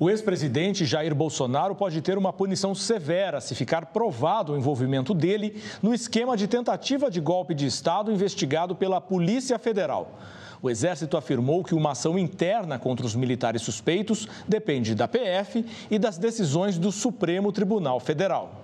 O ex-presidente Jair Bolsonaro pode ter uma punição severa se ficar provado o envolvimento dele no esquema de tentativa de golpe de Estado investigado pela Polícia Federal. O Exército afirmou que uma ação interna contra os militares suspeitos depende da PF e das decisões do Supremo Tribunal Federal.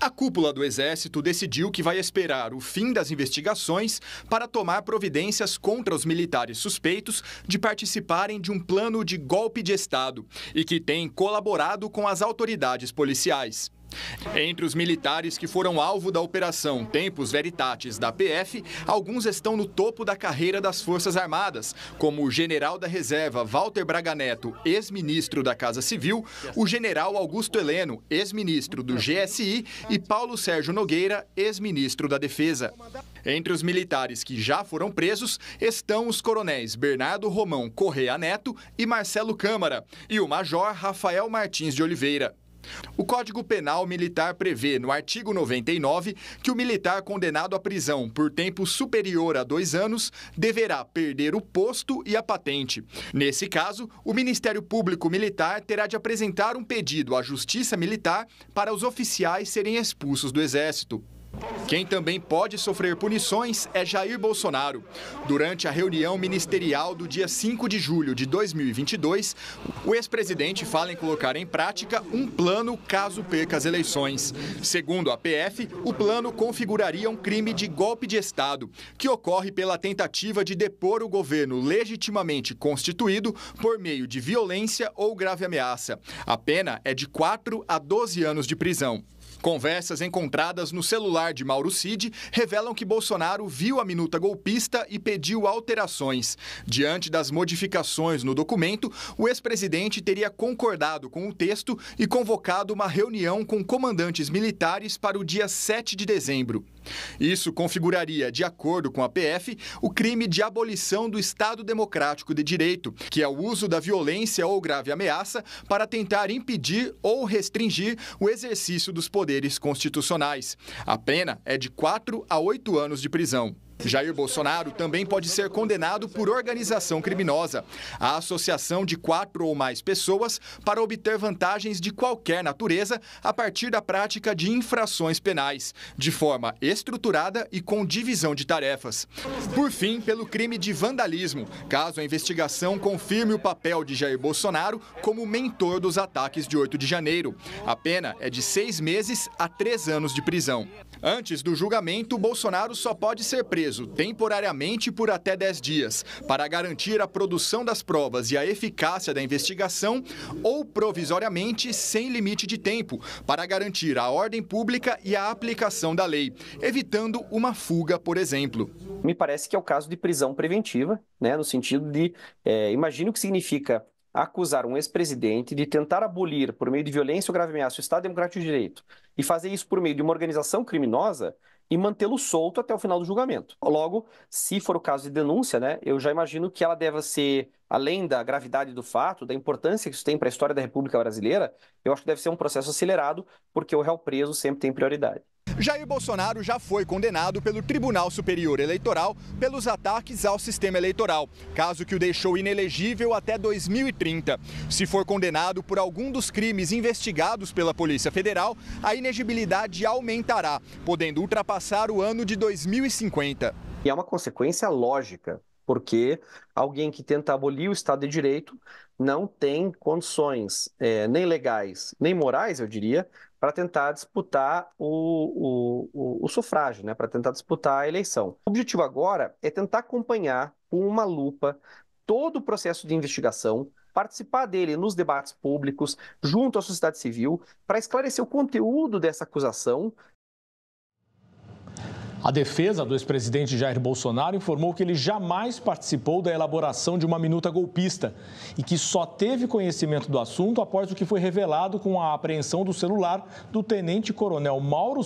A cúpula do Exército decidiu que vai esperar o fim das investigações para tomar providências contra os militares suspeitos de participarem de um plano de golpe de Estado e que têm colaborado com as autoridades policiais. Entre os militares que foram alvo da operação Tempos Veritatis da PF, alguns estão no topo da carreira das Forças Armadas, como o general da reserva Walter Braga Neto, ex-ministro da Casa Civil, o general Augusto Heleno, ex-ministro do GSI, e Paulo Sérgio Nogueira, ex-ministro da Defesa. Entre os militares que já foram presos estão os coronéis Bernardo Romão Correa Neto e Marcelo Câmara, e o major Rafael Martins de Oliveira. O Código Penal Militar prevê, no artigo 99, que o militar condenado à prisão por tempo superior a dois anos deverá perder o posto e a patente. Nesse caso, o Ministério Público Militar terá de apresentar um pedido à Justiça Militar para os oficiais serem expulsos do Exército. Quem também pode sofrer punições é Jair Bolsonaro. Durante a reunião ministerial do dia 5 de julho de 2022, o ex-presidente fala em colocar em prática um plano caso perca as eleições. Segundo a PF, o plano configuraria um crime de golpe de Estado, que ocorre pela tentativa de depor o governo legitimamente constituído por meio de violência ou grave ameaça. A pena é de 4 a 12 anos de prisão. Conversas encontradas no celular de Mauro Cid revelam que Bolsonaro viu a minuta golpista e pediu alterações. Diante das modificações no documento, o ex-presidente teria concordado com o texto e convocado uma reunião com comandantes militares para o dia 7 de dezembro. Isso configuraria, de acordo com a PF, o crime de abolição do Estado Democrático de Direito, que é o uso da violência ou grave ameaça para tentar impedir ou restringir o exercício dos poderes constitucionais. A pena é de 4 a 8 anos de prisão. Jair Bolsonaro também pode ser condenado por organização criminosa, a associação de quatro ou mais pessoas para obter vantagens de qualquer natureza a partir da prática de infrações penais, de forma estruturada e com divisão de tarefas. Por fim, pelo crime de vandalismo, caso a investigação confirme o papel de Jair Bolsonaro como mentor dos ataques de 8 de janeiro. A pena é de seis meses a três anos de prisão. Antes do julgamento, Bolsonaro só pode ser preso temporariamente por até 10 dias, para garantir a produção das provas e a eficácia da investigação, ou provisoriamente, sem limite de tempo, para garantir a ordem pública e a aplicação da lei, evitando uma fuga, por exemplo. Me parece que é o caso de prisão preventiva, né, no sentido de, é, eh, o que significa acusar um ex-presidente de tentar abolir, por meio de violência ou grave ameaça, o Estado Democrático de Direito e fazer isso por meio de uma organização criminosa e mantê-lo solto até o final do julgamento. Logo, se for o caso de denúncia, né, eu já imagino que ela deva ser, além da gravidade do fato, da importância que isso tem para a história da República Brasileira, eu acho que deve ser um processo acelerado, porque o réu preso sempre tem prioridade. Jair Bolsonaro já foi condenado pelo Tribunal Superior Eleitoral pelos ataques ao sistema eleitoral, caso que o deixou inelegível até 2030. Se for condenado por algum dos crimes investigados pela Polícia Federal, a inegibilidade aumentará, podendo ultrapassar o ano de 2050. E é uma consequência lógica porque alguém que tenta abolir o Estado de Direito não tem condições, é, nem legais, nem morais, eu diria, para tentar disputar o, o, o sufrágio, né? para tentar disputar a eleição. O objetivo agora é tentar acompanhar com uma lupa todo o processo de investigação, participar dele nos debates públicos, junto à sociedade civil, para esclarecer o conteúdo dessa acusação a defesa do ex-presidente Jair Bolsonaro informou que ele jamais participou da elaboração de uma minuta golpista e que só teve conhecimento do assunto após o que foi revelado com a apreensão do celular do tenente-coronel Mauro